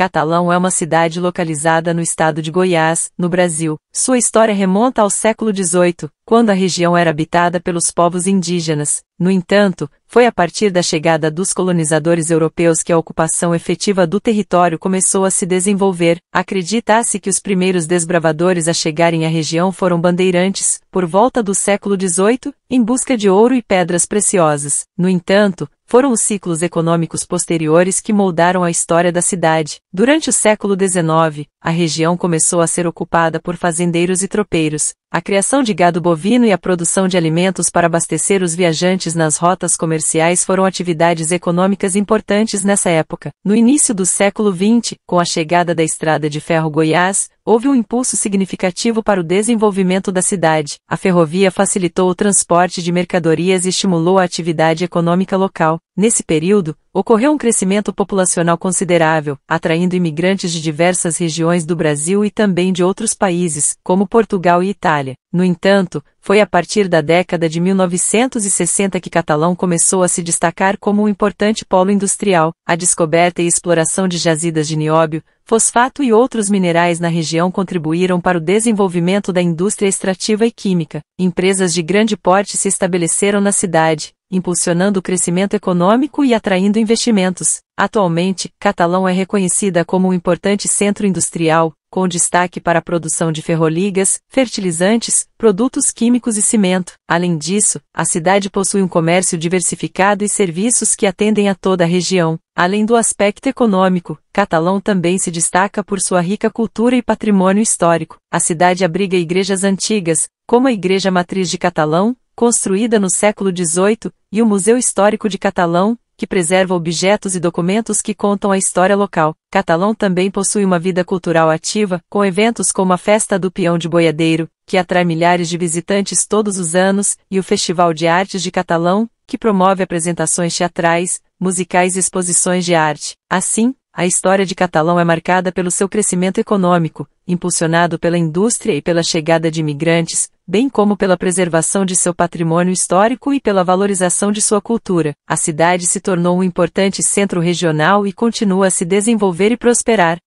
Catalão é uma cidade localizada no estado de Goiás, no Brasil. Sua história remonta ao século XVIII, quando a região era habitada pelos povos indígenas, no entanto, foi a partir da chegada dos colonizadores europeus que a ocupação efetiva do território começou a se desenvolver. Acredita-se que os primeiros desbravadores a chegarem à região foram bandeirantes, por volta do século XVIII, em busca de ouro e pedras preciosas. No entanto, foram os ciclos econômicos posteriores que moldaram a história da cidade. Durante o século XIX, a região começou a ser ocupada por fazendeiros e tropeiros, a criação de gado bovino e a produção de alimentos para abastecer os viajantes nas rotas comerciais foram atividades econômicas importantes nessa época. No início do século XX, com a chegada da estrada de ferro Goiás, houve um impulso significativo para o desenvolvimento da cidade. A ferrovia facilitou o transporte de mercadorias e estimulou a atividade econômica local. Nesse período, ocorreu um crescimento populacional considerável, atraindo imigrantes de diversas regiões do Brasil e também de outros países, como Portugal e Itália. No entanto, foi a partir da década de 1960 que Catalão começou a se destacar como um importante polo industrial. A descoberta e exploração de jazidas de nióbio, fosfato e outros minerais na região contribuíram para o desenvolvimento da indústria extrativa e química. Empresas de grande porte se estabeleceram na cidade, impulsionando o crescimento econômico e atraindo investimentos. Atualmente, Catalão é reconhecida como um importante centro industrial, com destaque para a produção de ferroligas, fertilizantes, produtos químicos e cimento. Além disso, a cidade possui um comércio diversificado e serviços que atendem a toda a região. Além do aspecto econômico, Catalão também se destaca por sua rica cultura e patrimônio histórico. A cidade abriga igrejas antigas, como a Igreja Matriz de Catalão, construída no século XVIII, e o Museu Histórico de Catalão, que preserva objetos e documentos que contam a história local. Catalão também possui uma vida cultural ativa, com eventos como a Festa do Peão de Boiadeiro, que atrai milhares de visitantes todos os anos, e o Festival de Artes de Catalão, que promove apresentações teatrais, musicais e exposições de arte. Assim, a história de Catalão é marcada pelo seu crescimento econômico, impulsionado pela indústria e pela chegada de imigrantes, bem como pela preservação de seu patrimônio histórico e pela valorização de sua cultura. A cidade se tornou um importante centro regional e continua a se desenvolver e prosperar,